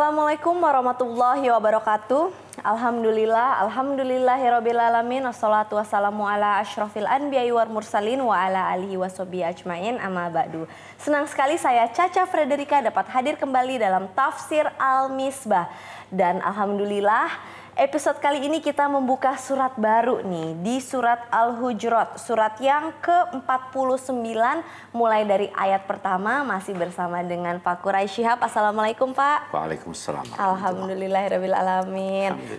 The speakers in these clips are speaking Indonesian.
Assalamualaikum warahmatullahi wabarakatuh. Alhamdulillah, alhamdulillahirabbil alamin wassalatu wassalamu ala asyrafil anbiya'i wal mursalin wa ala alihi washabi ajmain amma ba'du. Senang sekali saya Caca Frederika dapat hadir kembali dalam tafsir Al-Misbah dan alhamdulillah Episode kali ini kita membuka surat baru nih di surat Al-Hujurat, surat yang ke-49 mulai dari ayat pertama masih bersama dengan Pak Kurai Syihab. Assalamualaikum Pak. Waalaikumsalam. Alhamdulillahirabbil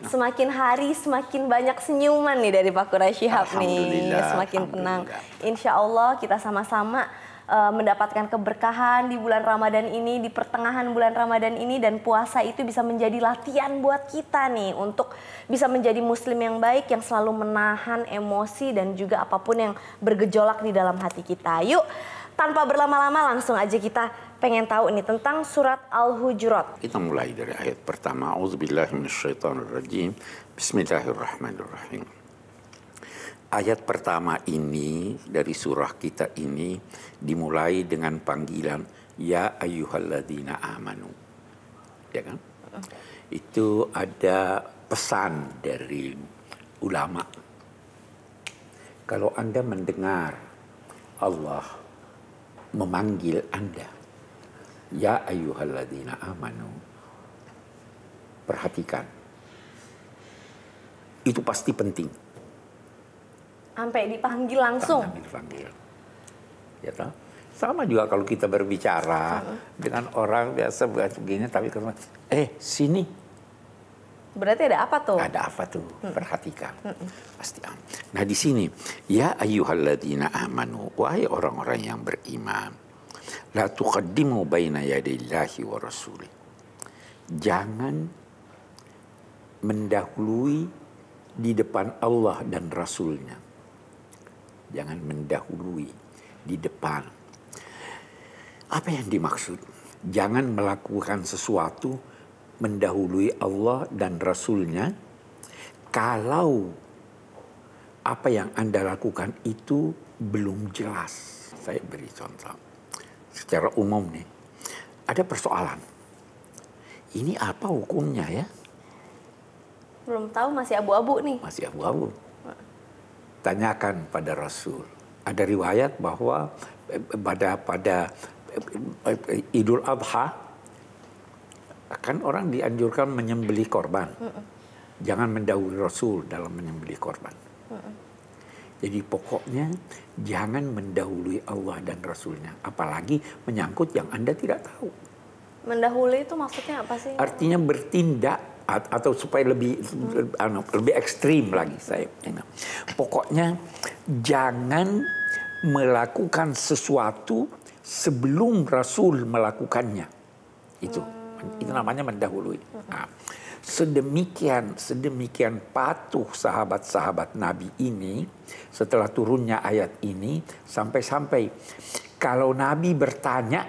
Semakin hari semakin banyak senyuman nih dari Pak Kurai Syihab nih. Semakin tenang. Insya Allah kita sama-sama Eh, mendapatkan keberkahan di bulan Ramadan ini, di pertengahan bulan Ramadan ini dan puasa itu bisa menjadi latihan buat kita nih untuk bisa menjadi muslim yang baik yang selalu menahan emosi dan juga apapun yang bergejolak di dalam hati kita. Yuk, tanpa berlama-lama langsung aja kita pengen tahu ini tentang surat Al-Hujurat. Kita mulai dari ayat pertama. Bismillahirrahmanirrahim. Ayat pertama ini dari surah kita ini dimulai dengan panggilan ya ayyuhalladzina amanu. Ya kan? Itu ada pesan dari ulama. Kalau Anda mendengar Allah memanggil Anda, ya ayyuhalladzina amanu. Perhatikan. Itu pasti penting Sampai dipanggil langsung. Sampai dipanggil. Ya toh? Sama juga kalau kita berbicara sama. dengan orang biasa begini tapi kalau eh sini. Berarti ada apa tuh? Ada apa tuh? Hmm. Perhatikan. Hmm. Pasti. Nah di sini, ya ayyuhalladzina amanu, wahai orang-orang yang beriman. La tuqaddimu baina yadillahi wa rasuli. Jangan mendahului di depan Allah dan Rasulnya jangan mendahului di depan. Apa yang dimaksud? Jangan melakukan sesuatu mendahului Allah dan Rasulnya kalau apa yang Anda lakukan itu belum jelas. Saya beri contoh. Secara umum nih, ada persoalan. Ini apa hukumnya ya? Belum tahu, masih abu-abu nih. Masih abu-abu tanyakan pada Rasul. Ada riwayat bahwa pada pada Idul Adha akan orang dianjurkan menyembelih korban. Jangan mendahului Rasul dalam menyembelih korban. Jadi pokoknya jangan mendahului Allah dan Rasulnya, apalagi menyangkut yang Anda tidak tahu. Mendahului itu maksudnya apa sih? Artinya bertindak atau supaya lebih anu, lebih ekstrim lagi saya. Pokoknya jangan melakukan sesuatu sebelum Rasul melakukannya. Itu itu namanya mendahului. Nah, sedemikian sedemikian patuh sahabat-sahabat Nabi ini setelah turunnya ayat ini sampai-sampai kalau Nabi bertanya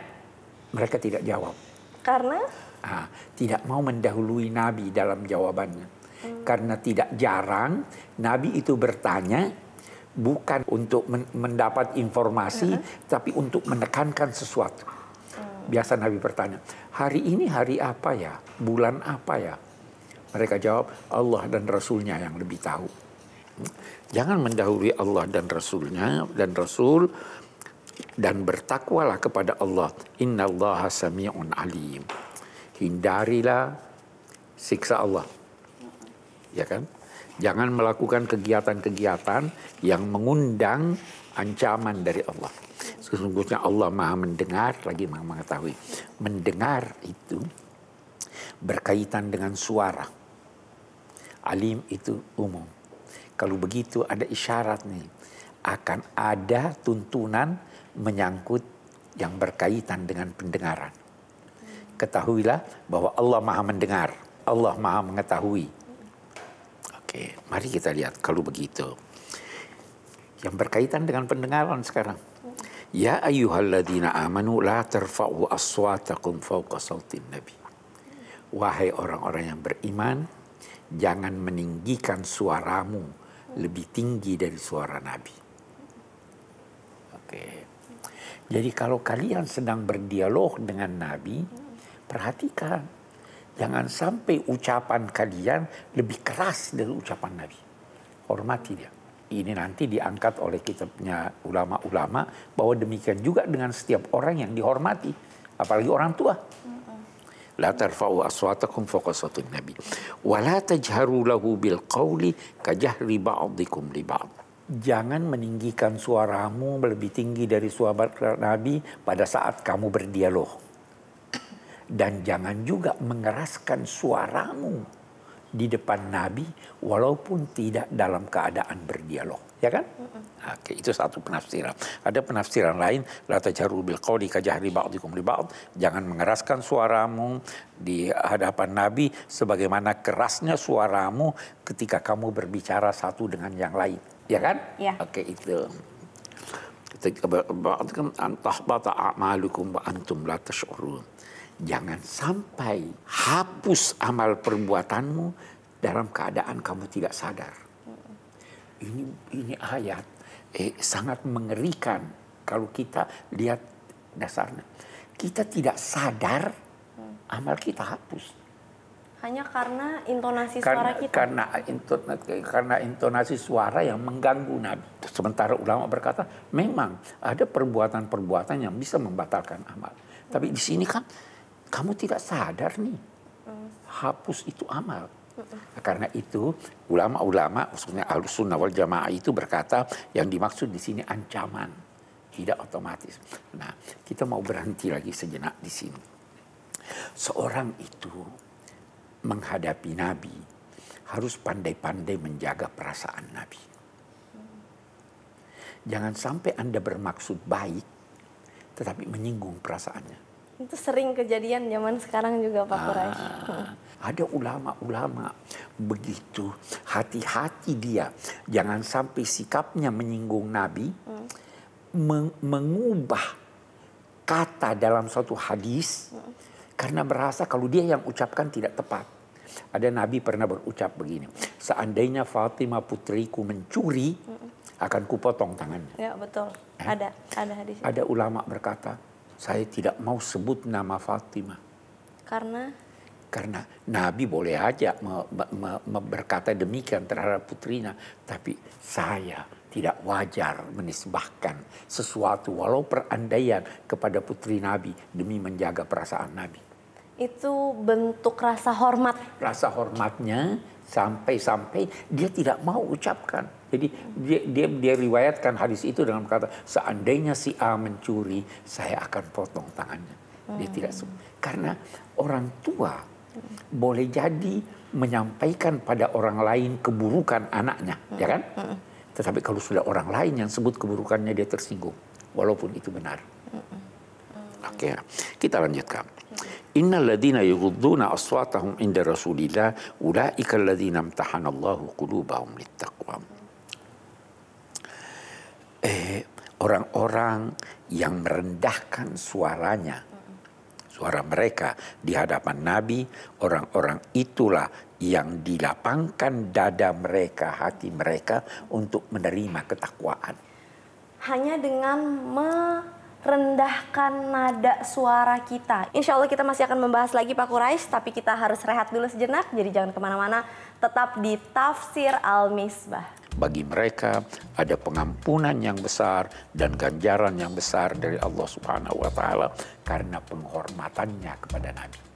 mereka tidak jawab. Karena ah, tidak mau mendahului Nabi dalam jawabannya. Hmm. Karena tidak jarang Nabi itu bertanya bukan untuk men mendapat informasi, hmm. tapi untuk menekankan sesuatu. Hmm. Biasa Nabi bertanya, hari ini hari apa ya? Bulan apa ya? Mereka jawab, Allah dan Rasulnya yang lebih tahu. Jangan mendahului Allah dan Rasulnya dan Rasul dan bertakwalah kepada Allah. Inna Allah alim hindarilah siksa Allah. Ya kan? Jangan melakukan kegiatan-kegiatan yang mengundang ancaman dari Allah. Sesungguhnya Allah maha mendengar lagi maha mengetahui. Mendengar itu berkaitan dengan suara. Alim itu umum. Kalau begitu ada isyarat nih. Akan ada tuntunan menyangkut yang berkaitan dengan pendengaran ketahuilah bahwa Allah maha mendengar, Allah maha mengetahui. Oke, mari kita lihat kalau begitu. Yang berkaitan dengan pendengaran sekarang. Ya ayyuhalladzina amanu la tarfa'u aswatakum fawqa sautin nabi. Wahai orang-orang yang beriman, jangan meninggikan suaramu lebih tinggi dari suara nabi. Oke. Jadi kalau kalian sedang berdialog dengan nabi, Perhatikan, jangan sampai ucapan kalian lebih keras dari ucapan Nabi. Hormati dia. Ini nanti diangkat oleh kitabnya ulama-ulama bahwa demikian juga dengan setiap orang yang dihormati, apalagi orang tua. La tarfa'u aswatakum fawqa sawtin nabi wa la tajharu lahu bil qawli kajahri ba'dikum li ba'd jangan meninggikan suaramu lebih tinggi dari suara Nabi pada saat kamu berdialog dan jangan juga mengeraskan suaramu di depan Nabi walaupun tidak dalam keadaan berdialog ya kan mm -hmm. oke itu satu penafsiran ada penafsiran lain la tajharu qawli kajahri ba'dikum li ba'd jangan mengeraskan suaramu di hadapan Nabi sebagaimana kerasnya suaramu ketika kamu berbicara satu dengan yang lain ya kan yeah. oke itu antah bata a'malukum wa antum la tash'urun Jangan sampai hapus amal perbuatanmu dalam keadaan kamu tidak sadar. Ini ini ayat eh, sangat mengerikan kalau kita lihat dasarnya. Kita tidak sadar amal kita hapus hanya karena intonasi karena, suara kita. Karena intonasi, karena intonasi suara yang mengganggu Nabi. Sementara ulama berkata, memang ada perbuatan-perbuatan yang bisa membatalkan amal. Tapi di sini kan kamu tidak sadar nih hapus itu amal. karena itu ulama-ulama khususnya al-sunnah wal jamaah itu berkata yang dimaksud di sini ancaman tidak otomatis. Nah kita mau berhenti lagi sejenak di sini. Seorang itu menghadapi Nabi harus pandai-pandai menjaga perasaan Nabi. Jangan sampai Anda bermaksud baik tetapi menyinggung perasaannya. Itu sering kejadian zaman sekarang juga Pak ah, Quraish. ada ulama-ulama begitu hati-hati dia. Jangan sampai sikapnya menyinggung Nabi. Hmm. Meng mengubah kata dalam suatu hadis hmm. karena merasa kalau dia yang ucapkan tidak tepat. Ada Nabi pernah berucap begini, seandainya Fatimah putriku mencuri, hmm akan kupotong tangannya. Ya betul. Eh? Ada ada hadis. Ada ulama berkata, saya tidak mau sebut nama Fatimah. Karena? Karena Nabi boleh aja me, me, me berkata demikian terhadap putrinya, tapi saya tidak wajar menisbahkan sesuatu walau perandaian kepada putri Nabi demi menjaga perasaan Nabi. Itu bentuk rasa hormat. Rasa hormatnya sampai-sampai dia tidak mau ucapkan jadi dia, dia dia riwayatkan hadis itu dengan kata seandainya si A mencuri, saya akan potong tangannya. Hmm. Dia tidak suka. Karena orang tua hmm. boleh jadi menyampaikan pada orang lain keburukan anaknya, hmm. ya kan? Hmm. Tetapi kalau sudah orang lain yang sebut keburukannya dia tersinggung, walaupun itu benar. Hmm. Oke, okay. kita lanjutkan. Inna ladhina yughudduna aswatahum inda Rasulillah ulaika alladhina imtahanallahu qulubahum littaqwa orang eh, orang-orang yang merendahkan suaranya, suara mereka di hadapan Nabi, orang-orang itulah yang dilapangkan dada mereka, hati mereka untuk menerima ketakwaan. Hanya dengan me rendahkan nada suara kita. Insya Allah kita masih akan membahas lagi Pak Quraisy, tapi kita harus rehat dulu sejenak, jadi jangan kemana-mana, tetap di Tafsir Al-Misbah. Bagi mereka ada pengampunan yang besar dan ganjaran yang besar dari Allah Subhanahu wa taala karena penghormatannya kepada Nabi.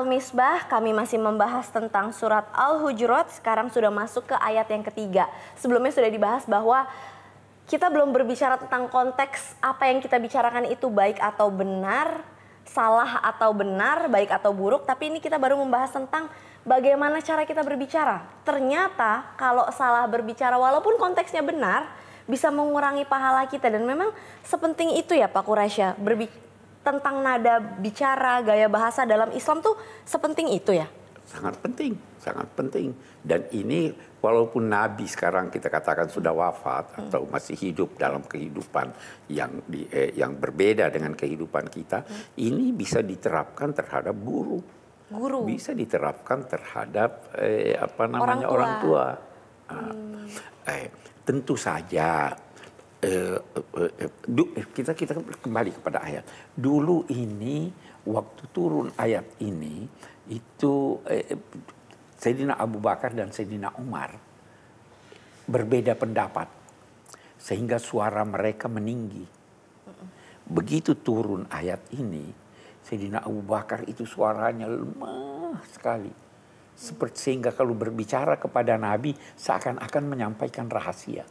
Al-Misbah, kami masih membahas tentang surat Al-Hujurat. Sekarang sudah masuk ke ayat yang ketiga. Sebelumnya sudah dibahas bahwa kita belum berbicara tentang konteks apa yang kita bicarakan itu baik atau benar, salah atau benar, baik atau buruk. Tapi ini kita baru membahas tentang bagaimana cara kita berbicara. Ternyata kalau salah berbicara walaupun konteksnya benar, bisa mengurangi pahala kita dan memang sepenting itu ya Pak Kurasya berbicara tentang nada bicara, gaya bahasa dalam Islam tuh sepenting itu ya? Sangat penting, sangat penting. Dan ini walaupun Nabi sekarang kita katakan sudah wafat hmm. atau masih hidup dalam kehidupan yang di, eh, yang berbeda dengan kehidupan kita, hmm. ini bisa diterapkan terhadap guru. Guru bisa diterapkan terhadap eh, apa namanya orang tua. Orang tua. Ah. Hmm. Eh, tentu saja Uh, uh, kita kita kembali kepada ayat. Dulu ini waktu turun ayat ini itu uh, Sayyidina Abu Bakar dan Sayyidina Umar berbeda pendapat sehingga suara mereka meninggi. Begitu turun ayat ini, Sayyidina Abu Bakar itu suaranya lemah sekali. Seperti sehingga kalau berbicara kepada Nabi seakan-akan menyampaikan rahasia.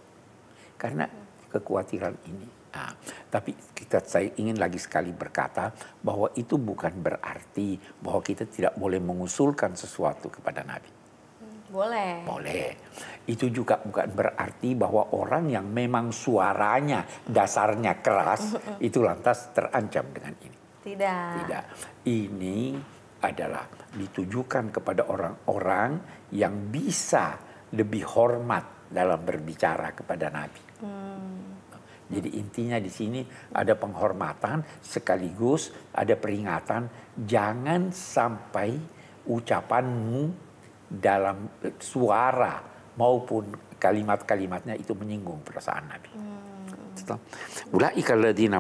Karena kekhawatiran ini. Nah, tapi kita saya ingin lagi sekali berkata bahwa itu bukan berarti bahwa kita tidak boleh mengusulkan sesuatu kepada Nabi. Boleh. Boleh. Itu juga bukan berarti bahwa orang yang memang suaranya dasarnya keras itu lantas terancam dengan ini. Tidak. Tidak. Ini adalah ditujukan kepada orang-orang yang bisa lebih hormat dalam berbicara kepada Nabi. Hmm. Jadi intinya di sini ada penghormatan sekaligus ada peringatan jangan sampai ucapanmu dalam suara maupun kalimat-kalimatnya itu menyinggung perasaan Nabi. Hmm. alladzina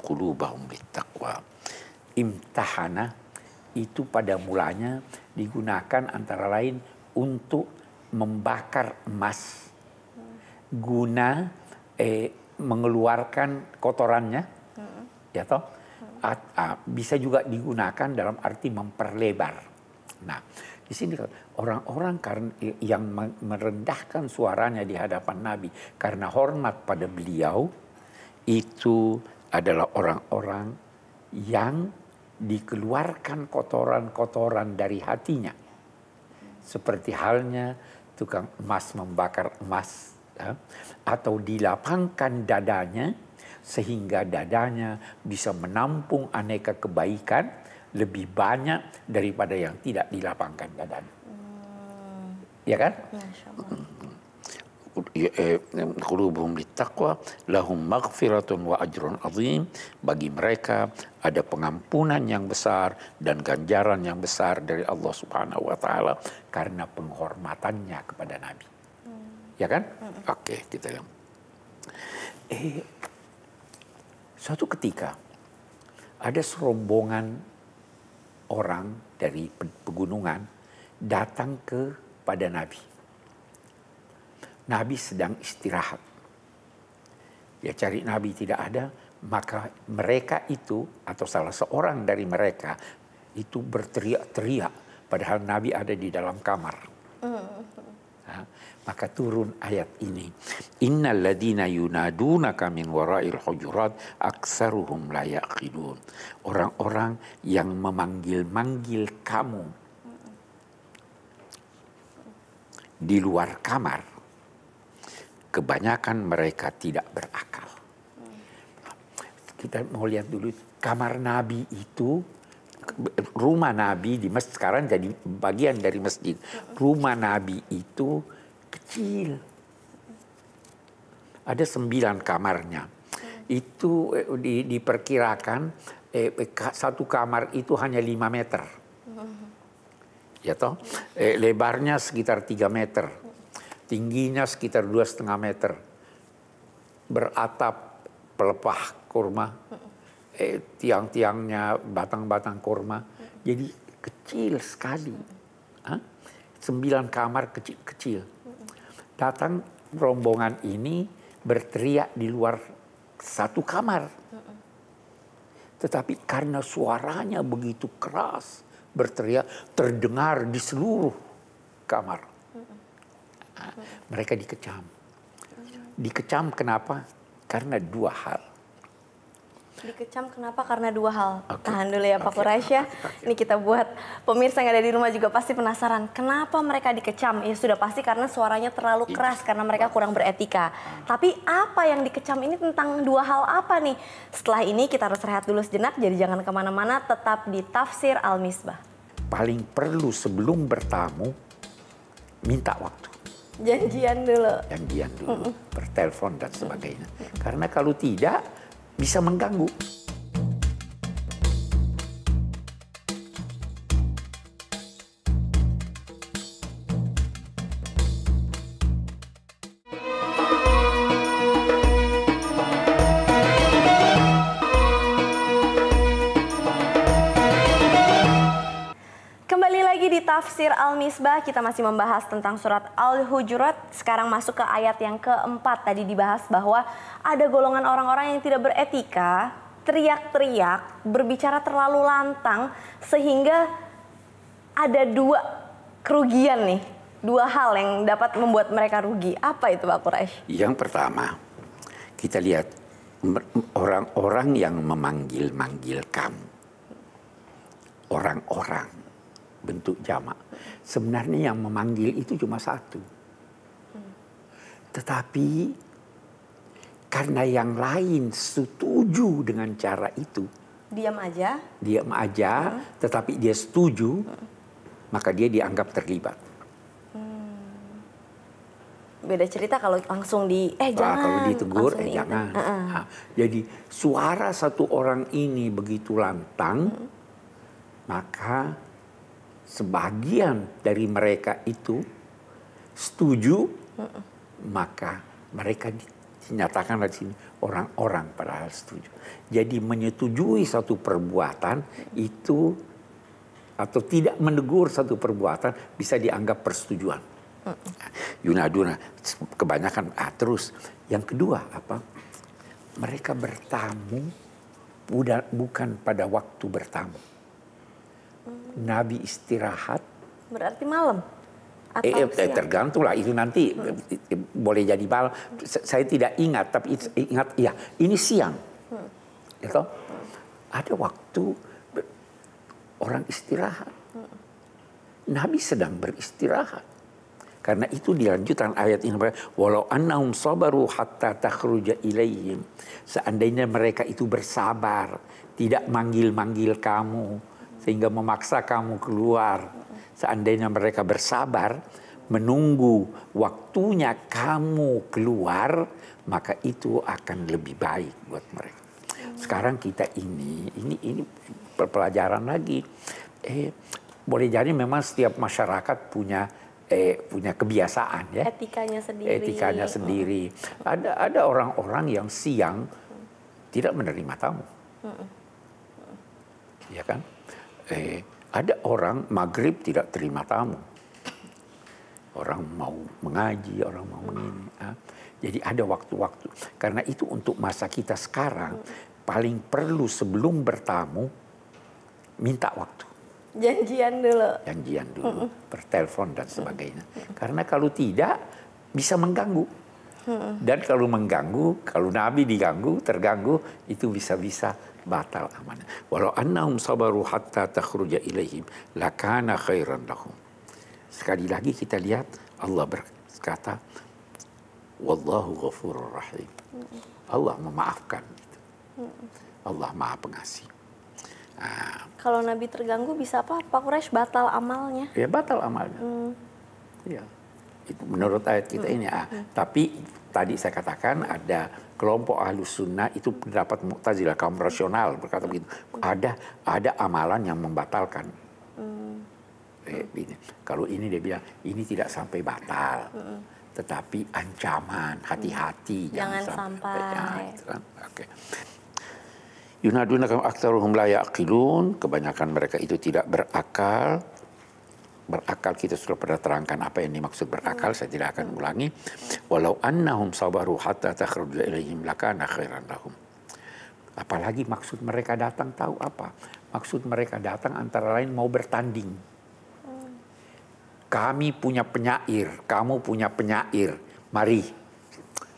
qulubahum littaqwa. Imtahana itu pada mulanya digunakan antara lain untuk membakar emas guna eh, mengeluarkan kotorannya, hmm. ya toh hmm. At, uh, bisa juga digunakan dalam arti memperlebar. Nah, di sini kan orang-orang yang merendahkan suaranya di hadapan Nabi karena hormat pada beliau itu adalah orang-orang yang dikeluarkan kotoran-kotoran dari hatinya. Seperti halnya tukang emas membakar emas Ya, atau dilapangkan dadanya sehingga dadanya bisa menampung aneka kebaikan lebih banyak daripada yang tidak dilapangkan dadanya. Hmm. Ya kan? Ya, eh, Qulubuhum takwa lahum maghfiratun wa ajrun azim bagi mereka ada pengampunan yang besar dan ganjaran yang besar dari Allah Subhanahu wa taala karena penghormatannya kepada nabi ya kan? Hmm. Oke, okay, kita lihat. Eh, suatu ketika ada serombongan orang dari pegunungan datang ke pada Nabi. Nabi sedang istirahat. Dia cari Nabi tidak ada, maka mereka itu atau salah seorang dari mereka itu berteriak-teriak padahal Nabi ada di dalam kamar. Maka turun ayat ini. Innal ladina yunaduna kami warail hujurat aksaruhum la Orang-orang yang memanggil-manggil kamu di luar kamar. Kebanyakan mereka tidak berakal. Hmm. Kita mau lihat dulu kamar Nabi itu rumah Nabi di masjid sekarang jadi bagian dari masjid. Rumah Nabi itu kecil. Ada sembilan kamarnya. Itu eh, di, diperkirakan eh, eh satu kamar itu hanya lima meter. Ya toh? Eh, lebarnya sekitar tiga meter. Tingginya sekitar dua setengah meter. Beratap pelepah kurma eh, tiang-tiangnya batang-batang kurma. Jadi kecil sekali. Hah? Sembilan kamar kecil-kecil. Datang rombongan ini berteriak di luar satu kamar. Tetapi karena suaranya begitu keras berteriak terdengar di seluruh kamar. Mereka dikecam. Dikecam kenapa? Karena dua hal Dikecam kenapa? Karena dua hal. Okay. Tahan dulu ya Pak okay. ya. Ini kita buat pemirsa yang ada di rumah juga pasti penasaran. Kenapa mereka dikecam? Ya sudah pasti karena suaranya terlalu iya. keras karena mereka kurang beretika. Hmm. Tapi apa yang dikecam ini tentang dua hal apa nih? Setelah ini kita harus rehat dulu sejenak jadi jangan kemana-mana tetap di Tafsir Al-Misbah. Paling perlu sebelum bertamu minta waktu. Janjian dulu. Janjian dulu, mm bertelepon dan sebagainya. Karena kalau tidak bisa mengganggu. Tafsir Al-Misbah kita masih membahas tentang surat Al-Hujurat. Sekarang masuk ke ayat yang keempat. Tadi dibahas bahwa ada golongan orang-orang yang tidak beretika, teriak-teriak, berbicara terlalu lantang sehingga ada dua kerugian nih. Dua hal yang dapat membuat mereka rugi. Apa itu Pak Quraisy? Yang pertama, kita lihat orang-orang yang memanggil-manggil kamu. Orang-orang bentuk jamak. Sebenarnya yang memanggil itu cuma satu. Tetapi karena yang lain setuju dengan cara itu. Diam aja. Diam aja, hmm. tetapi dia setuju, hmm. maka dia dianggap terlibat. Hmm. Beda cerita kalau langsung di, eh ah, jangan. kalau ditegur, eh jangan. Uh -uh. Nah, jadi suara satu orang ini begitu lantang, hmm. maka sebagian dari mereka itu setuju, uh-uh. maka mereka dinyatakan di sini orang-orang padahal setuju. Jadi menyetujui satu perbuatan itu atau tidak menegur satu perbuatan bisa dianggap persetujuan. Uh-uh. kebanyakan ah, terus. Yang kedua apa? Mereka bertamu bukan pada waktu bertamu Nabi istirahat. Berarti malam. Eh, Atau eh, eh, tergantung lah itu nanti hmm. eh, boleh jadi malam. Saya tidak ingat tapi eh, ingat ya ini siang. Hmm. Ya toh? Hmm. Ada waktu orang istirahat. Hmm. Nabi sedang beristirahat. Karena itu dilanjutkan ayat ini walau annaum sabaru hatta takhruja ilaihim. Seandainya mereka itu bersabar, tidak manggil-manggil kamu, sehingga memaksa kamu keluar. Seandainya mereka bersabar, menunggu waktunya kamu keluar, maka itu akan lebih baik buat mereka. Sekarang kita ini, ini ini pelajaran lagi. Eh, boleh jadi memang setiap masyarakat punya eh, punya kebiasaan ya. Etikanya sendiri. Etikanya sendiri. Hmm. Ada ada orang-orang yang siang tidak menerima tamu. Hmm. Ya kan? eh, ada orang maghrib tidak terima tamu. Orang mau mengaji, orang mau mengini. Jadi ada waktu-waktu. Karena itu untuk masa kita sekarang paling perlu sebelum bertamu minta waktu. Janjian dulu. Janjian dulu, mm dan sebagainya. Karena kalau tidak bisa mengganggu. Dan kalau mengganggu, kalau Nabi diganggu, terganggu, itu bisa-bisa batal amanah. Walau annahum sabaru hatta takhruja ilaihim lakana khairan lahum. Sekali lagi kita lihat Allah berkata Wallahu ghafurur rahim. Allah memaafkan itu. Allah Maha Pengasih. Nah, Kalau Nabi terganggu bisa apa? Pak Quraisy batal amalnya. Ya batal amalnya. Hmm. Ya. Itu menurut ayat kita hmm. ini ah. Hmm. Tapi tadi saya katakan ada kelompok ahlus sunnah itu pendapat mu'tazila kaum rasional berkata begitu ada ada amalan yang membatalkan hmm. eh, ini. kalau ini dia bilang ini tidak sampai batal hmm. tetapi ancaman hati-hati hmm. jangan, jangan sampai, sampai. Ya, kan. oke okay. Yunaduna aktaruhum layak kebanyakan mereka itu tidak berakal berakal kita sudah pernah terangkan apa yang dimaksud berakal ya. saya tidak akan ulangi walau annahum sabaru hatta takhruj ilaihim lakana khairan lahum apalagi maksud mereka datang tahu apa maksud mereka datang antara lain mau bertanding kami punya penyair kamu punya penyair mari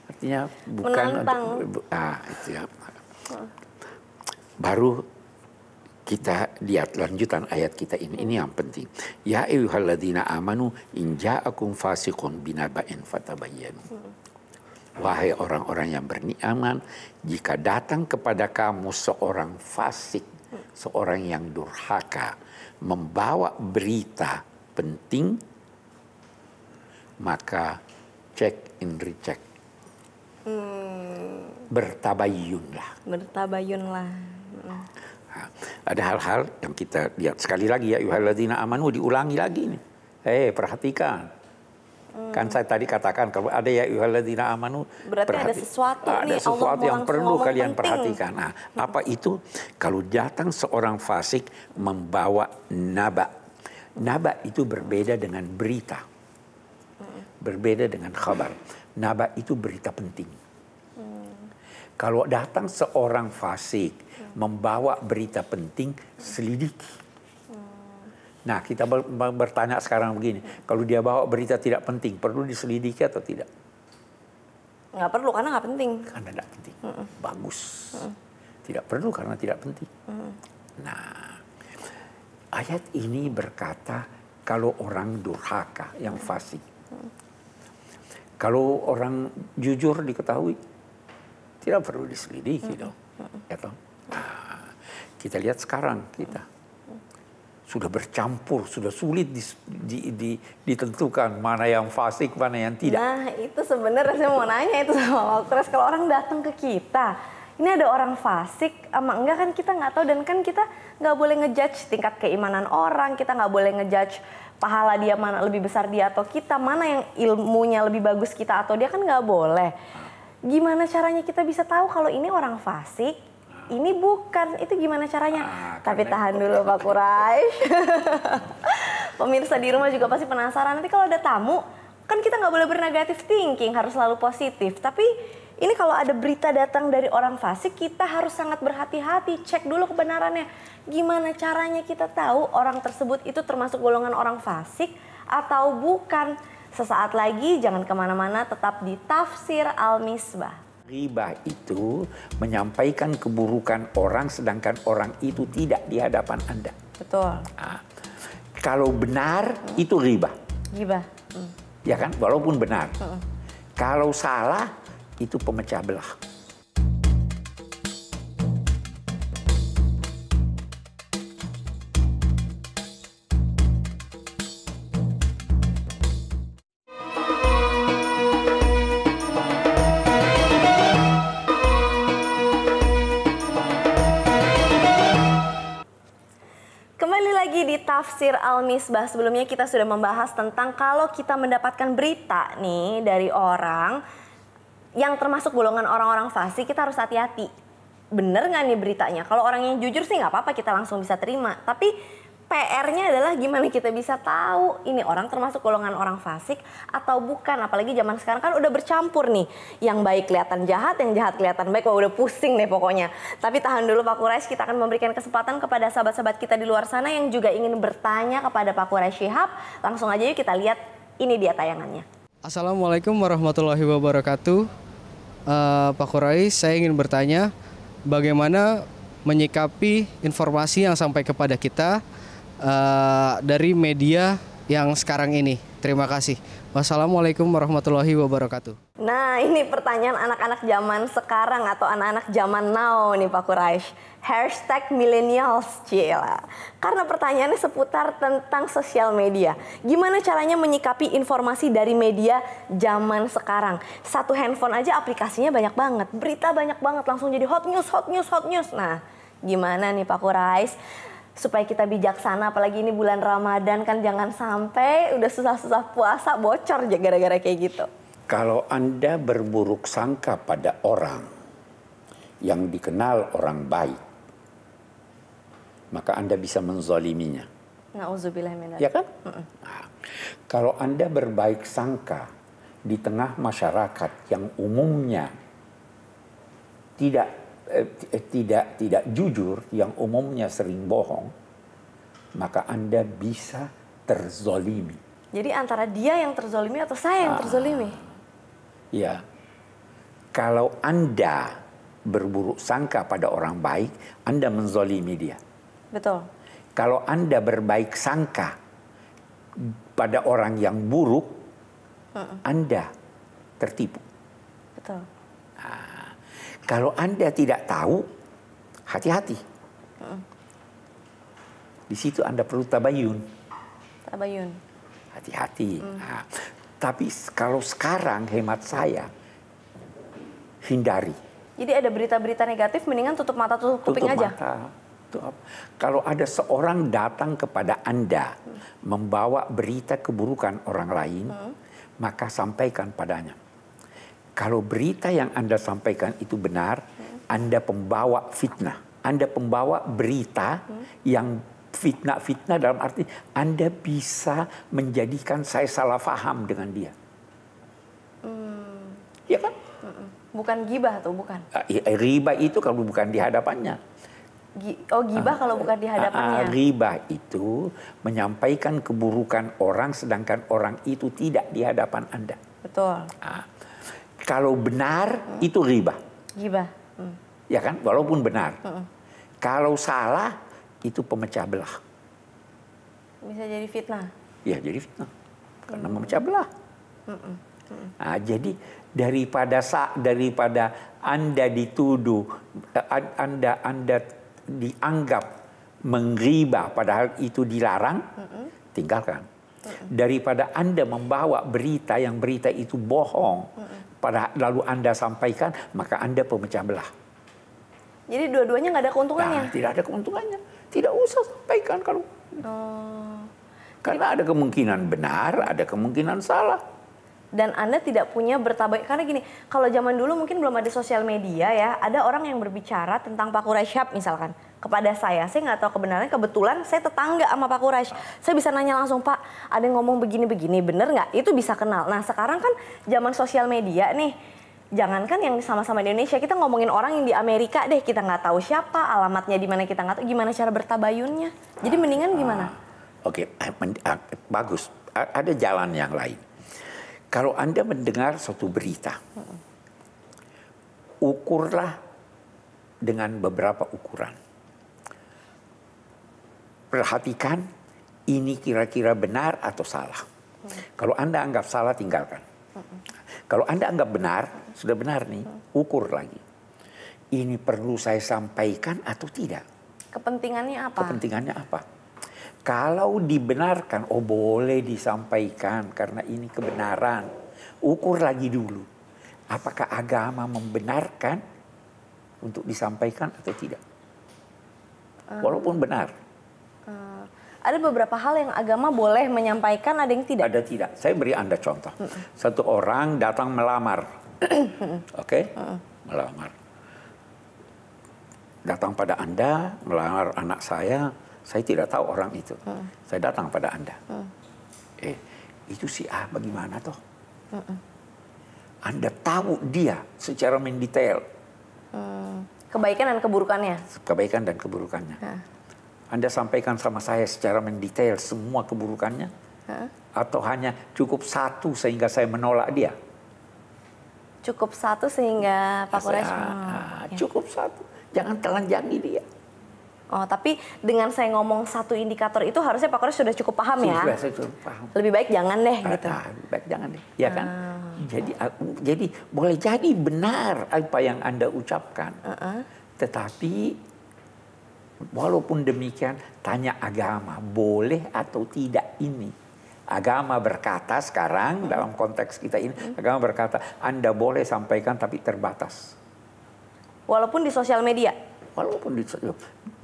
artinya bukan Menantang. ah itu ya. Hmm. baru kita lihat lanjutan ayat kita ini ini yang penting ya ayyuhalladzina amanu in ja'akum fasiqun binaba'in fatabayyanu wahai orang-orang yang beriman jika datang kepada kamu seorang fasik seorang yang durhaka membawa berita penting maka cek in recheck hmm. bertabayunlah bertabayunlah hmm ada hal-hal yang kita lihat sekali lagi ya yuhaladina amanu diulangi lagi nih. Eh perhatikan. Hmm. Kan saya tadi katakan kalau ada ya yuhaladina amanu berarti perhati, ada sesuatu ada nih sesuatu Allah yang perlu kalian penting. perhatikan. Nah, hmm. apa itu? Kalau datang seorang fasik membawa naba. Naba itu berbeda dengan berita. Hmm. Berbeda dengan kabar. Naba itu berita penting kalau datang seorang fasik membawa berita penting, selidiki. Nah, kita bertanya sekarang begini, kalau dia bawa berita tidak penting, perlu diselidiki atau tidak? Nggak perlu, karena nggak penting. Karena nggak penting. Mm-mm. Bagus. Mm-mm. Tidak perlu karena tidak penting. Mm-mm. Nah, ayat ini berkata, kalau orang durhaka yang fasik. Mm-mm. Kalau orang jujur diketahui, tidak perlu diselidiki dong, ya toh. Nah, kita lihat sekarang kita sudah bercampur, sudah sulit di, di, di, ditentukan mana yang fasik, mana yang tidak. Nah, itu sebenarnya saya mau nanya itu sama Walter. Kalau orang datang ke kita, ini ada orang fasik ama enggak kan kita nggak tahu dan kan kita nggak boleh ngejudge tingkat keimanan orang, kita nggak boleh ngejudge pahala dia mana lebih besar dia atau kita, mana yang ilmunya lebih bagus kita atau dia kan nggak boleh gimana caranya kita bisa tahu kalau ini orang fasik ini bukan itu gimana caranya ah, tapi tahan dulu Pak Kuraish. pemirsa di rumah juga pasti penasaran nanti kalau ada tamu kan kita nggak boleh bernegatif thinking harus selalu positif tapi ini kalau ada berita datang dari orang fasik kita harus sangat berhati-hati cek dulu kebenarannya gimana caranya kita tahu orang tersebut itu termasuk golongan orang fasik atau bukan Sesaat lagi jangan kemana-mana tetap di Tafsir Al-Misbah. Ribah itu menyampaikan keburukan orang sedangkan orang itu tidak di hadapan Anda. Betul. Nah, kalau benar hmm. itu riba. Riba. Hmm. Ya kan, walaupun benar. Hmm. Kalau salah itu pemecah belah. tafsir Al-Misbah sebelumnya kita sudah membahas tentang kalau kita mendapatkan berita nih dari orang yang termasuk golongan orang-orang fasik kita harus hati-hati. Bener nggak nih beritanya? Kalau orang yang jujur sih nggak apa-apa kita langsung bisa terima. Tapi PR-nya adalah gimana kita bisa tahu ini orang termasuk golongan orang fasik atau bukan. Apalagi zaman sekarang kan udah bercampur nih. Yang baik kelihatan jahat, yang jahat kelihatan baik. Wah udah pusing deh pokoknya. Tapi tahan dulu Pak Quraisy, kita akan memberikan kesempatan kepada sahabat-sahabat kita di luar sana yang juga ingin bertanya kepada Pak Quraisy Shihab. Langsung aja yuk kita lihat ini dia tayangannya. Assalamualaikum warahmatullahi wabarakatuh. Uh, Pak Quraisy, saya ingin bertanya bagaimana menyikapi informasi yang sampai kepada kita uh, dari media yang sekarang ini. Terima kasih. Wassalamualaikum warahmatullahi wabarakatuh. Nah, ini pertanyaan anak-anak zaman sekarang atau anak-anak zaman now nih Pak Quraisy. Hashtag millennials, cila. Karena pertanyaannya seputar tentang sosial media. Gimana caranya menyikapi informasi dari media zaman sekarang? Satu handphone aja aplikasinya banyak banget. Berita banyak banget, langsung jadi hot news, hot news, hot news. Nah, gimana nih Pak Quraisy? supaya kita bijaksana apalagi ini bulan Ramadan kan jangan sampai udah susah-susah puasa bocor aja gara-gara kayak gitu. Kalau Anda berburuk sangka pada orang yang dikenal orang baik, maka Anda bisa menzoliminya. Nauzubillah Ya kan? Nah, kalau Anda berbaik sangka di tengah masyarakat yang umumnya tidak Eh, eh, tidak tidak jujur yang umumnya sering bohong, maka Anda bisa terzolimi. Jadi antara dia yang terzolimi atau saya yang ah, terzolimi? Ya, kalau Anda berburuk sangka pada orang baik, Anda menzolimi dia. Betul. Kalau Anda berbaik sangka pada orang yang buruk, uh -uh. Anda tertipu. Betul. Ah. Kalau Anda tidak tahu, hati-hati. Di situ Anda perlu tabayun. Tabayun. Hati-hati. Hmm. Nah, tapi kalau sekarang hemat saya, hindari. Jadi ada berita-berita negatif, mendingan tutup mata, tutup kuping tutup aja? Mata. Tutup. Kalau ada seorang datang kepada Anda, hmm. membawa berita keburukan orang lain, hmm. maka sampaikan padanya. Hmm kalau berita yang Anda sampaikan itu benar, hmm. Anda pembawa fitnah. Anda pembawa berita hmm. yang fitnah-fitnah dalam arti Anda bisa menjadikan saya salah faham dengan dia. Hmm. Ya kan? Hmm. Bukan gibah tuh, bukan. Ah, iya, eh, riba itu kalau bukan di hadapannya. Oh gibah uh, kalau bukan di ah, hadapannya. Uh, riba itu menyampaikan keburukan orang sedangkan orang itu tidak di hadapan Anda. Betul. Uh, kalau benar hmm. itu riba. Riba. Hmm. Ya kan, walaupun benar. Hmm. Kalau salah itu pemecah belah. Bisa jadi fitnah. Ya jadi fitnah, karena hmm. memecah belah. Hmm. Hmm. hmm. Nah, jadi daripada sa, daripada anda dituduh, eh, anda anda dianggap mengriba, padahal itu dilarang, hmm. hmm. tinggalkan. Hmm, daripada anda membawa berita yang berita itu bohong, mm -mm pada lalu Anda sampaikan, maka Anda pemecah belah. Jadi dua-duanya nggak ada keuntungannya? Nah, tidak ada keuntungannya. Tidak usah sampaikan kalau. Oh. Karena Jadi, ada kemungkinan benar, ada kemungkinan salah. Dan Anda tidak punya bertabak karena gini, kalau zaman dulu mungkin belum ada sosial media ya, ada orang yang berbicara tentang Pak rehab misalkan kepada saya. Saya nggak tahu kebenaran Kebetulan saya tetangga sama Pak Kuraish, Saya bisa nanya langsung Pak, ada yang ngomong begini-begini, bener nggak? Itu bisa kenal. Nah sekarang kan zaman sosial media nih. Jangankan yang sama-sama di Indonesia, kita ngomongin orang yang di Amerika deh, kita nggak tahu siapa, alamatnya di mana kita nggak tahu, gimana cara bertabayunnya. Jadi mendingan ah, gimana? Oke, okay. Eh, ah, bagus. Ada jalan yang lain. Kalau Anda mendengar suatu berita, ukurlah dengan beberapa ukuran perhatikan ini kira-kira benar atau salah. Kalau Anda anggap salah tinggalkan. Kalau Anda anggap benar, sudah benar nih, ukur lagi. Ini perlu saya sampaikan atau tidak? Kepentingannya apa? Kepentingannya apa? Kalau dibenarkan, oh boleh disampaikan karena ini kebenaran. Ukur lagi dulu. Apakah agama membenarkan untuk disampaikan atau tidak? Eh. Walaupun benar Eh, ada beberapa hal yang agama boleh menyampaikan, ada yang tidak. Ada tidak. Saya beri Anda contoh. Mm Satu orang datang melamar. Oke? okay? Mm melamar. Datang pada Anda, melamar anak saya, saya tidak tahu orang itu. Mm. Saya datang pada Anda. Mm. Eh, itu si A bagaimana toh? Mm anda tahu dia secara mendetail. Mm. Kebaikan dan keburukannya. Kebaikan dan keburukannya. Nah. Anda sampaikan sama saya secara mendetail semua keburukannya? Huh? Atau hanya cukup satu sehingga saya menolak dia? Cukup satu sehingga Pak Kores Ah, ya. cukup ya. satu. Jangan telanjangi dia. Oh, tapi dengan saya ngomong satu indikator itu harusnya Pak Kores sudah cukup paham sudah, ya? Sudah cukup paham. Lebih baik jangan deh gitu. Ah, lebih baik jangan deh, ya kan? Ah. Jadi, ah, jadi boleh jadi benar apa yang Anda ucapkan, uh -uh. tetapi Walaupun demikian, tanya agama, boleh atau tidak ini. Agama berkata sekarang hmm. dalam konteks kita ini, hmm. agama berkata Anda boleh sampaikan tapi terbatas. Walaupun di sosial media? Walaupun di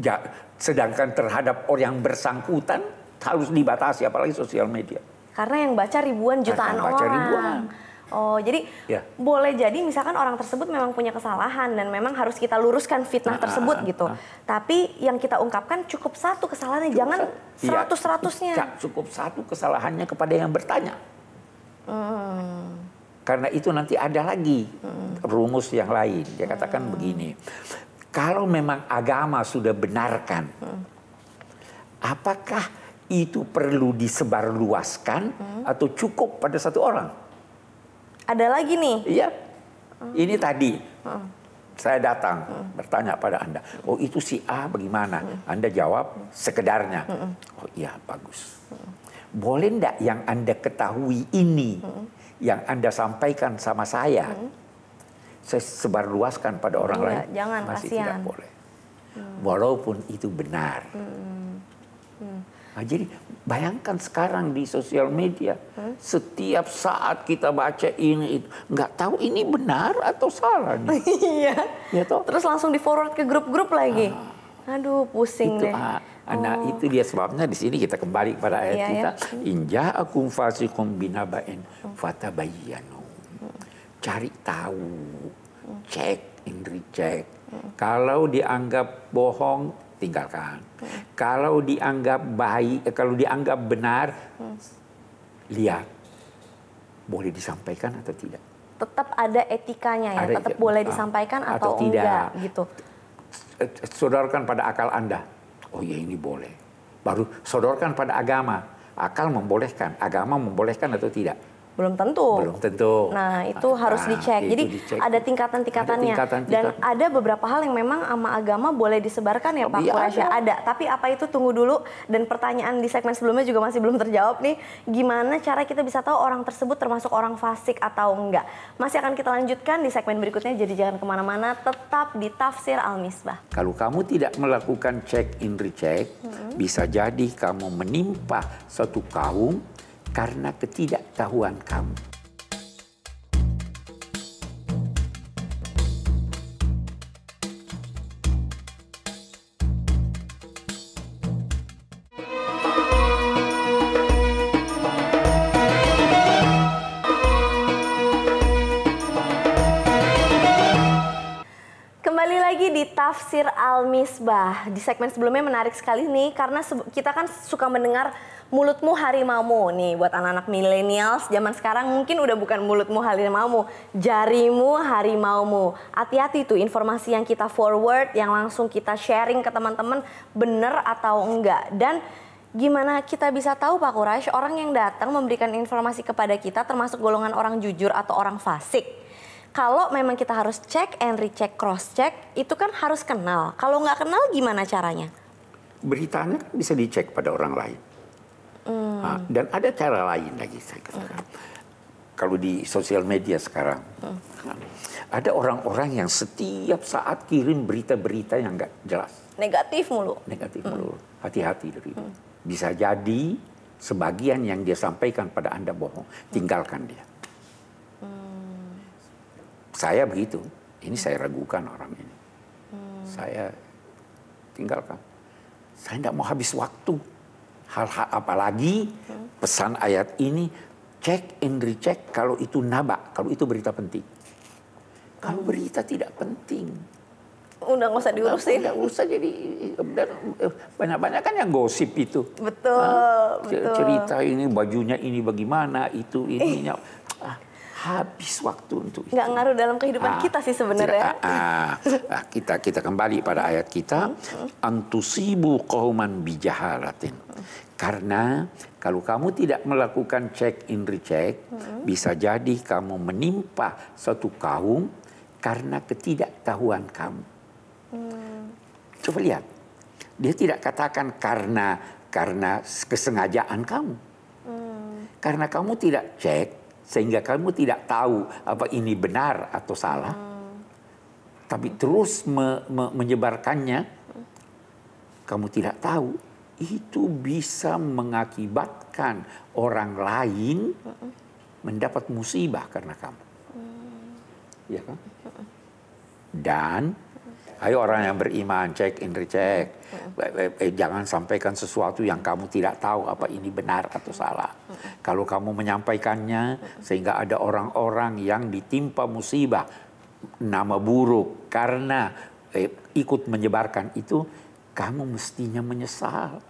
ya, Sedangkan terhadap orang yang bersangkutan harus dibatasi, apalagi sosial media. Karena yang baca ribuan jutaan baca orang. ribuan. Oh, jadi ya. boleh jadi misalkan orang tersebut memang punya kesalahan dan memang harus kita luruskan fitnah nah, tersebut nah, gitu. Nah. Tapi yang kita ungkapkan cukup satu kesalahannya, cukup jangan iya. seratus seratusnya. Ya, cukup satu kesalahannya kepada yang bertanya. Hmm. Karena itu nanti ada lagi hmm. rumus yang lain. Dia katakan hmm. begini, kalau memang agama sudah benarkan, hmm. apakah itu perlu disebarluaskan hmm. atau cukup pada satu orang? Ada lagi nih? Iya. Hmm. Ini tadi. Hmm. Saya datang hmm. bertanya pada Anda, hmm. "Oh, itu si A bagaimana?" Hmm. Anda jawab hmm. sekedarnya. Hmm. Oh, iya, bagus. Hmm. Boleh enggak yang Anda ketahui ini hmm. yang Anda sampaikan sama saya? Hmm. Saya sebarluaskan pada orang iya, lain. Jangan, masih kasihan. tidak boleh. Hmm. Walaupun itu benar. Hmm. Hmm. Nah, jadi bayangkan sekarang di sosial media, hmm? setiap saat kita baca ini itu, nggak tahu ini benar atau salah nih. iya. ya toh? Terus langsung di forward ke grup-grup lagi. Ah. Aduh, pusing itu, deh. Ah, ah, Nah, oh. itu dia sebabnya di sini kita kembali kepada ayat ya, kita. Yeah. Hmm. Inja akum fasikum binabain hmm. bayianu. Hmm. Cari tahu, cek, indri cek Kalau dianggap bohong, tinggalkan. Hmm. Kalau dianggap baik, eh, kalau dianggap benar, hmm. lihat boleh disampaikan atau tidak. Tetap ada etikanya ya, ada tetap boleh ah, disampaikan atau, atau tidak. enggak gitu. Eh, eh, sodorkan pada akal Anda. Oh ya ini boleh. Baru sodorkan pada agama. Akal membolehkan, agama membolehkan atau tidak belum tentu. Belum tentu. Nah, nah itu nah, harus dicek. Itu Jadi dicek. ada tingkatan-tingkatannya. tingkatan -tingkatan. Dan ada beberapa hal yang memang sama agama boleh disebarkan ya Pak Kurasya. Ada. ada. Tapi apa itu tunggu dulu dan pertanyaan di segmen sebelumnya juga masih belum terjawab nih. Gimana cara kita bisa tahu orang tersebut termasuk orang fasik atau enggak? Masih akan kita lanjutkan di segmen berikutnya. Jadi jangan kemana-mana. Tetap di Tafsir Al-Misbah. Kalau kamu tidak melakukan check in recheck, -hmm. bisa jadi kamu menimpa satu kaum karena ketidaktahuan kamu. Al Misbah. Di segmen sebelumnya menarik sekali nih karena kita kan suka mendengar mulutmu harimaumu nih buat anak-anak milenials zaman sekarang mungkin udah bukan mulutmu harimaumu, jarimu harimaumu. Hati-hati tuh informasi yang kita forward, yang langsung kita sharing ke teman-teman bener atau enggak. Dan gimana kita bisa tahu Pak Kuraish orang yang datang memberikan informasi kepada kita termasuk golongan orang jujur atau orang fasik? kalau memang kita harus cek and recheck cross check itu kan harus kenal. Kalau nggak kenal gimana caranya? Beritanya kan bisa dicek pada orang lain. Hmm. Nah, dan ada cara lain lagi saya katakan. Hmm. Kalau di sosial media sekarang hmm. Ah, ada orang-orang yang setiap saat kirim berita-berita yang nggak jelas. Negatif mulu. Negatif hmm. mulu. Hati-hati dari hmm. Bisa jadi sebagian yang dia sampaikan pada anda bohong. Hmm. Tinggalkan dia. Saya begitu. Ini saya ragukan orang ini. Hmm. Saya tinggalkan. Saya tidak mau habis waktu. Hal-hal apalagi hmm. pesan ayat ini cek and recheck kalau itu nabak, kalau itu berita penting. Kalau berita tidak penting, udah nggak usah diurusin. Nggak usah jadi eh, banyak-banyak kan yang gosip itu. Betul, nah, betul. Cerita ini bajunya ini bagaimana itu ininya. habis waktu untuk itu. Nggak ngaruh dalam kehidupan ah, kita sih sebenarnya. Ah, ah, nah, kita kita kembali pada ayat kita antusibu kauman bijaharatin Karena kalau kamu tidak melakukan check in recheck, bisa jadi kamu menimpa satu kaum karena ketidaktahuan kamu. Hmm. Coba lihat. Dia tidak katakan karena karena kesengajaan kamu. Hmm. Karena kamu tidak cek sehingga kamu tidak tahu apa ini benar atau salah, hmm. tapi terus me, me, menyebarkannya, kamu tidak tahu itu bisa mengakibatkan orang lain hmm. mendapat musibah karena kamu, hmm. ya kan? Dan Ayo orang yang beriman cek in recheck. Jangan sampaikan sesuatu yang kamu tidak tahu apa ini benar atau salah. Kalau kamu menyampaikannya sehingga ada orang-orang yang ditimpa musibah nama buruk karena eh, ikut menyebarkan itu, kamu mestinya menyesal.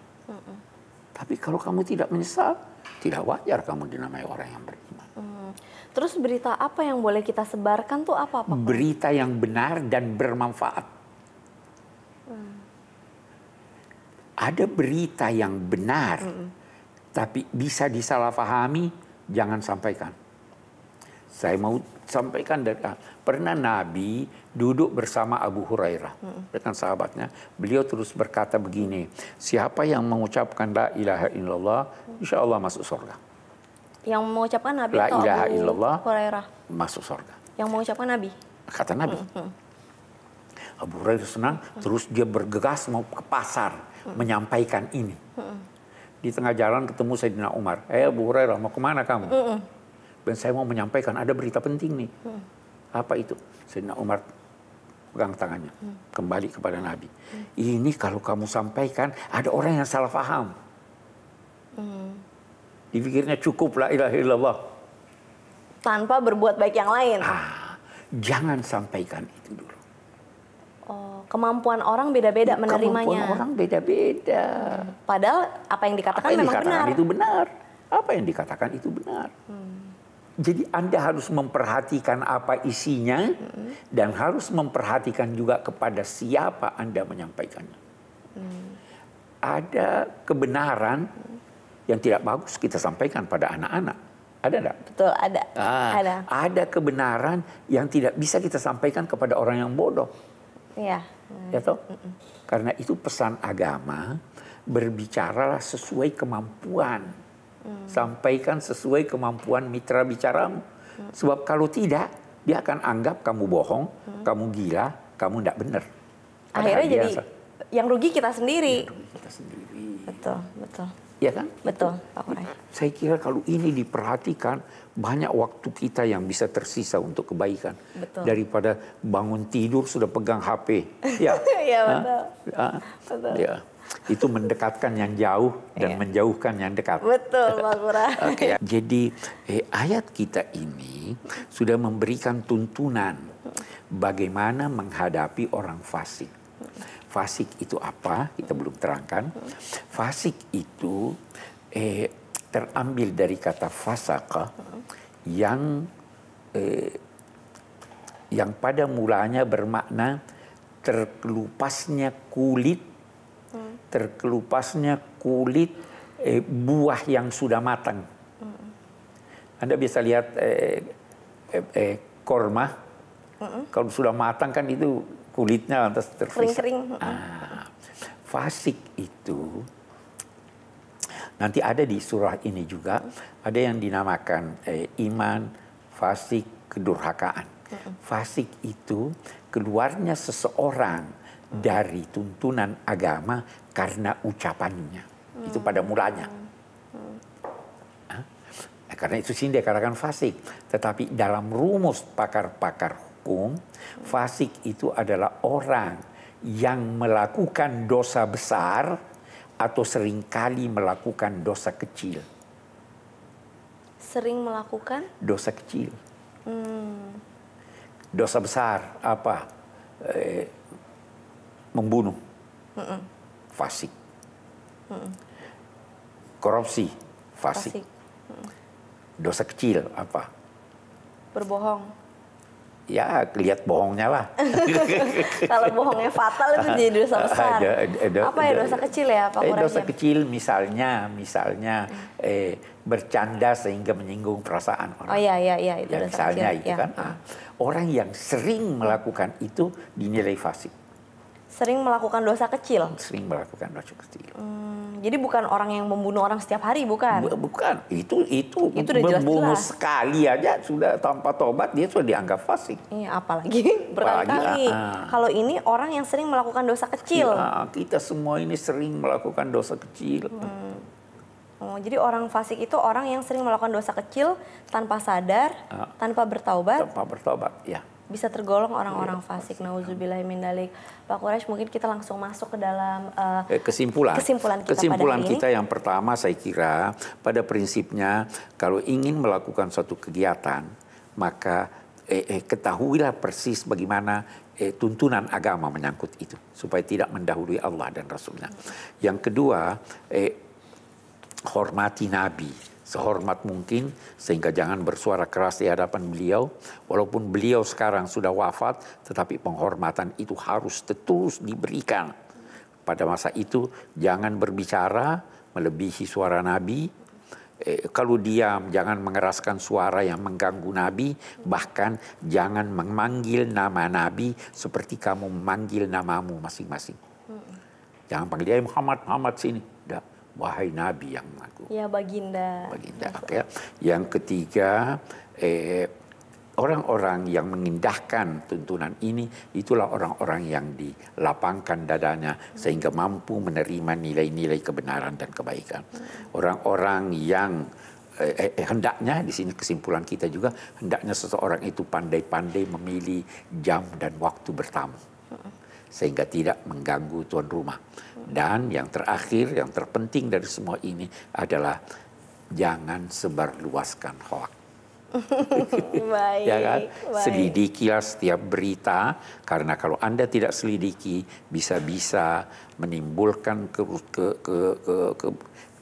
Tapi kalau kamu tidak menyesal, tidak wajar kamu dinamai orang yang beriman. Mm. Terus berita apa yang boleh kita sebarkan tuh apa? Pak? Berita yang benar dan bermanfaat ada berita yang benar, hmm. tapi bisa disalahpahami, jangan sampaikan. Saya mau sampaikan dari ah, pernah Nabi duduk bersama Abu Hurairah hmm. dengan sahabatnya. Beliau terus berkata begini, siapa yang mengucapkan la ilaha illallah, insya Allah masuk surga. Yang mengucapkan Nabi la atau ilaha Abu illallah, Hurairah? Masuk surga. Yang mengucapkan Nabi? Kata Nabi. Hmm. Hmm. Abu Hurairah senang, hmm. terus dia bergegas mau ke pasar hmm. menyampaikan ini. Hmm. Di tengah jalan ketemu Sayyidina Umar, eh Abu Hurairah mau kemana kamu? Hmm. Dan saya mau menyampaikan, ada berita penting nih. Hmm. Apa itu? Sayyidina Umar pegang tangannya, hmm. kembali kepada Nabi. Hmm. Ini kalau kamu sampaikan, ada orang yang salah paham. Hmm. Dipikirnya cukup lah ilaha illallah. Tanpa berbuat baik yang lain. Ah, jangan sampaikan itu dulu. Oh, kemampuan orang beda-beda menerimanya. Kemampuan orang beda-beda. Padahal apa yang dikatakan apa yang memang dikatakan benar. itu benar. Apa yang dikatakan itu benar. Hmm. Jadi Anda harus memperhatikan apa isinya hmm. dan harus memperhatikan juga kepada siapa Anda menyampaikannya. Hmm. Ada kebenaran hmm. yang tidak bagus kita sampaikan pada anak-anak. Ada enggak? Betul, ada. Ah, ada. Ada kebenaran yang tidak bisa kita sampaikan kepada orang yang bodoh Iya. Ya toh? Karena itu pesan agama, berbicaralah sesuai kemampuan. Mm. Sampaikan sesuai kemampuan mitra bicaramu. Mm. Sebab kalau tidak, dia akan anggap kamu bohong, mm. kamu gila, kamu tidak benar. Akhirnya jadi yang rugi kita sendiri. Yang rugi kita sendiri. Betul, betul. Ya kan? Betul, Pak Kurai. Saya kira kalau ini diperhatikan, banyak waktu kita yang bisa tersisa untuk kebaikan. Betul. Daripada bangun tidur sudah pegang HP. Ya, ya betul. Ha? betul. Ya. Itu mendekatkan yang jauh dan ya. menjauhkan yang dekat. Betul, Pak Kurai. okay. Jadi eh, ayat kita ini sudah memberikan tuntunan bagaimana menghadapi orang fasik. Fasik itu apa? Kita belum terangkan. Fasik itu eh, terambil dari kata fasaka yang eh, yang pada mulanya bermakna terkelupasnya kulit, terkelupasnya kulit eh, buah yang sudah matang. Anda bisa lihat eh, eh, eh, korma, kalau sudah matang kan itu kulitnya lantas terkering. Kering. Ah, fasik itu nanti ada di surah ini juga ada yang dinamakan eh, iman, fasik, kedurhakaan. Fasik itu keluarnya seseorang mm. dari tuntunan agama karena ucapannya. Hmm. Itu pada mulanya. Mm. Eh, karena itu sih dia katakan fasik. Tetapi dalam rumus pakar-pakar hukum, fasik itu adalah orang yang melakukan dosa besar atau seringkali melakukan dosa kecil. Sering melakukan? Dosa kecil. Hmm. Dosa besar apa? Eh, membunuh. Mm -mm. Fasik. Mm -mm. Korupsi. Fasik. fasik. Dosa kecil apa? Berbohong ya lihat bohongnya lah. Kalau bohongnya fatal itu jadi dosa eh, besar. Eh, eh, apa ya dosa kecil ya Pak Dosa kecil misalnya, misalnya eh, bercanda sehingga menyinggung perasaan orang. Oh iya iya iya itu ya, dosa misalnya kecil. itu ya. kan. Ah, orang yang sering melakukan itu dinilai fasik sering melakukan dosa kecil. Sering melakukan dosa kecil. Hmm, jadi bukan orang yang membunuh orang setiap hari, bukan? Bukan, itu itu, itu membunuh jelas, sekali aja sudah tanpa tobat dia sudah dianggap fasik. Iya, apalagi berkali-kali. Uh, Kalau ini orang yang sering melakukan dosa kecil. Ya, kita semua ini sering melakukan dosa kecil. Hmm. Oh, jadi orang fasik itu orang yang sering melakukan dosa kecil tanpa sadar, uh, tanpa bertobat. Tanpa bertobat, ya bisa tergolong iya, orang-orang fasik nauzubillahi Pak Quraisy mungkin kita langsung masuk ke dalam uh, kesimpulan kesimpulan kita kesimpulan pada kita yang pertama saya kira pada prinsipnya kalau ingin melakukan suatu kegiatan maka eh, eh, ketahuilah persis bagaimana eh, tuntunan agama menyangkut itu supaya tidak mendahului Allah dan Rasulnya. Yang kedua eh, hormati Nabi sehormat mungkin sehingga jangan bersuara keras di hadapan beliau walaupun beliau sekarang sudah wafat tetapi penghormatan itu harus terus diberikan pada masa itu jangan berbicara melebihi suara nabi eh, kalau diam jangan mengeraskan suara yang mengganggu nabi bahkan jangan memanggil nama nabi seperti kamu memanggil namamu masing-masing hmm. jangan panggil dia eh, Muhammad Muhammad sini wahai Nabi yang mengaku. Ya baginda. Baginda. Ya. Yang ketiga orang eh, orang-orang yang mengindahkan tuntunan ini itulah orang-orang yang dilapangkan dadanya hmm. sehingga mampu menerima nilai-nilai kebenaran dan kebaikan. Orang-orang hmm. yang eh, eh, eh, hendaknya di sini kesimpulan kita juga hendaknya seseorang itu pandai-pandai memilih jam dan waktu bertamu sehingga tidak mengganggu tuan rumah dan yang terakhir, yang terpenting dari semua ini adalah jangan sebarluaskan hoax. baik, ya kan? Selidikilah setiap berita karena kalau Anda tidak selidiki bisa-bisa menimbulkan ke, ke, ke, ke, ke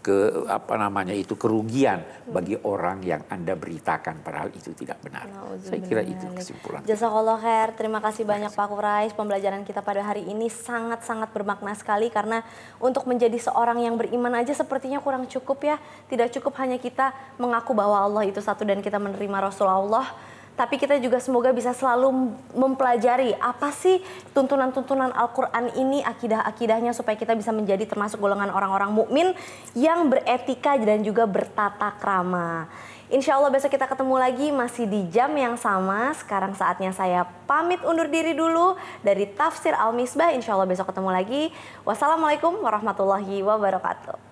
ke apa namanya itu kerugian hmm. bagi orang yang anda beritakan padahal itu tidak benar. Nah, Saya kira itu kesimpulan. Jasa Her, Terima kasih banyak Pak Kurais. Pembelajaran kita pada hari ini sangat-sangat bermakna sekali karena untuk menjadi seorang yang beriman aja sepertinya kurang cukup ya. Tidak cukup hanya kita mengaku bahwa Allah itu satu dan kita menerima Rasulullah tapi kita juga semoga bisa selalu mempelajari apa sih tuntunan-tuntunan Al-Qur'an ini, akidah-akidahnya supaya kita bisa menjadi termasuk golongan orang-orang mukmin yang beretika dan juga bertata krama. Insya Allah besok kita ketemu lagi masih di jam yang sama. Sekarang saatnya saya pamit undur diri dulu dari Tafsir Al-Misbah. Insya Allah besok ketemu lagi. Wassalamualaikum warahmatullahi wabarakatuh.